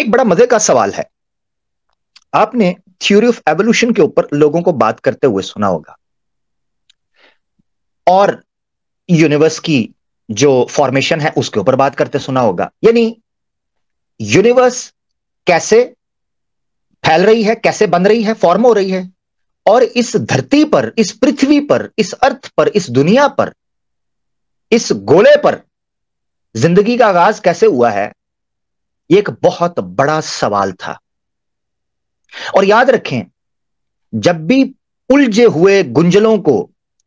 एक बड़ा मजे का सवाल है आपने थ्योरी ऑफ एवोल्यूशन के ऊपर लोगों को बात करते हुए सुना होगा और यूनिवर्स की जो फॉर्मेशन है उसके ऊपर बात करते सुना होगा यानी यूनिवर्स कैसे फैल रही है कैसे बन रही है फॉर्म हो रही है और इस धरती पर इस पृथ्वी पर इस अर्थ पर इस दुनिया पर इस गोले पर जिंदगी का आगाज कैसे हुआ है एक बहुत बड़ा सवाल था और याद रखें जब भी उलझे हुए गुंजलों को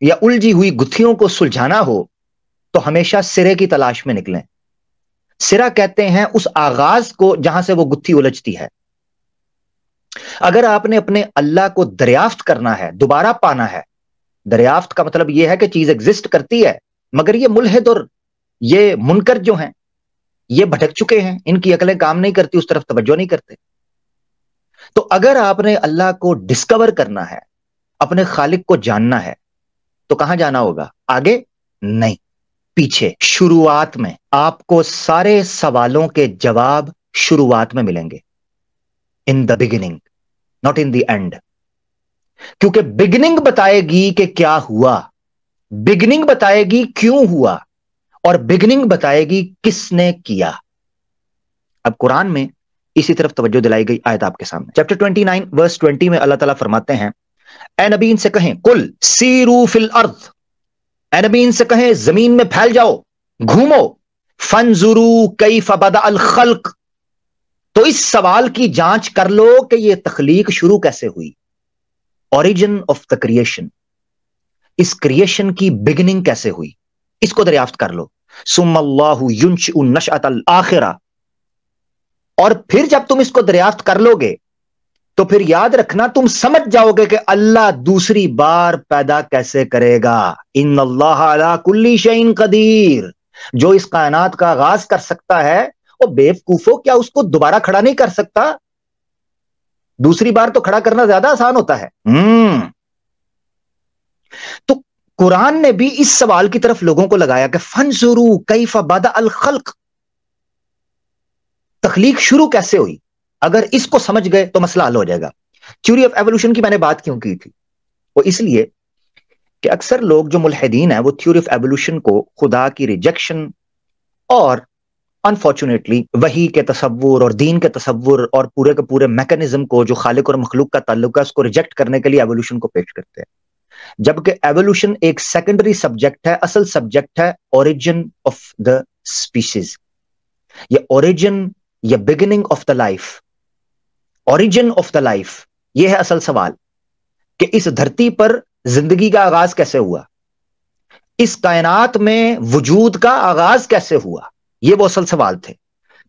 या उलझी हुई गुत्थियों को सुलझाना हो तो हमेशा सिरे की तलाश में निकलें सिरा कहते हैं उस आगाज को जहां से वो गुत्थी उलझती है अगर आपने अपने अल्लाह को दरियाफ्त करना है दोबारा पाना है दरियाफ्त का मतलब यह है कि चीज एग्जिस्ट करती है मगर ये मुलहद और ये मुनकर जो हैं ये भटक चुके हैं इनकी अकलें काम नहीं करती उस तरफ तवज्जो नहीं करते तो अगर आपने अल्लाह को डिस्कवर करना है अपने खालिक को जानना है तो कहां जाना होगा आगे नहीं पीछे शुरुआत में आपको सारे सवालों के जवाब शुरुआत में मिलेंगे in the beginning not in the end क्योंकि बिगिनिंग बताएगी कि क्या हुआ बिगिनिंग बताएगी क्यों हुआ और बिगनिंग बताएगी किसने किया अब कुरान में इसी तरफ तवज्जो दिलाई गई आयत आपके सामने चैप्टर 29 वर्स 20 में अल्लाह ताला फरमाते हैं ए नबी इनसे कहें कुल सीरू फिल अर्थ ए नबी इनसे कहें जमीन में फैल जाओ घूमो फनजुरू कई फबदा अल खल्क तो इस सवाल की जांच कर लो कि यह तखलीक शुरू कैसे हुई ओरिजिन ऑफ द क्रिएशन इस क्रिएशन की बिगिनिंग कैसे हुई इसको दरियाफ्त कर लो सुमल्लाशअल आखिरा और फिर जब तुम इसको दरियाफ्त कर लोगे तो फिर याद रखना तुम समझ जाओगे कि अल्लाह दूसरी बार पैदा कैसे करेगा इन कुल्ली शहीन कदीर जो इस कायनात का आगाज कर सकता है वो बेवकूफो क्या उसको दोबारा खड़ा नहीं कर सकता दूसरी बार तो खड़ा करना ज्यादा आसान होता है हम्म कुरान ने भी इस सवाल की तरफ लोगों को लगाया कि फन शुरू कई फबादा अल तखलीक शुरू कैसे हुई अगर इसको समझ गए तो मसला हल हो जाएगा थ्यूरी ऑफ एवोल्यूशन की मैंने बात क्यों की थी वो इसलिए कि अक्सर लोग जो मुलहदीन है वो थ्यूरी ऑफ एवोल्यूशन को खुदा की रिजेक्शन और अनफॉर्चुनेटली वही के तस्वुर और दीन के तस्वुर और पूरे के पूरे मैकेनिज्म को जो खालिक और मखलूक का ताल्लुक है उसको रिजेक्ट करने के लिए एवोल्यूशन को पेश करते हैं जबकि एवोल्यूशन एक सेकेंडरी सब्जेक्ट है असल सब्जेक्ट है ओरिजिन ऑफ द स्पीसीज या ओरिजिन या beginning of the life origin of the life यह है असल सवाल कि इस धरती पर जिंदगी का आगाज कैसे हुआ इस कायनात में वजूद का आगाज कैसे हुआ यह वो असल सवाल थे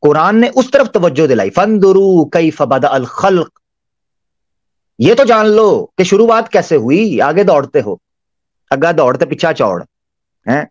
कुरान ने उस तरफ तवज्जो दिलाई फंदरू कई फबद अल खल्क ये तो जान लो कि शुरुआत कैसे हुई आगे दौड़ते हो अगर दौड़ते पीछा चौड़ है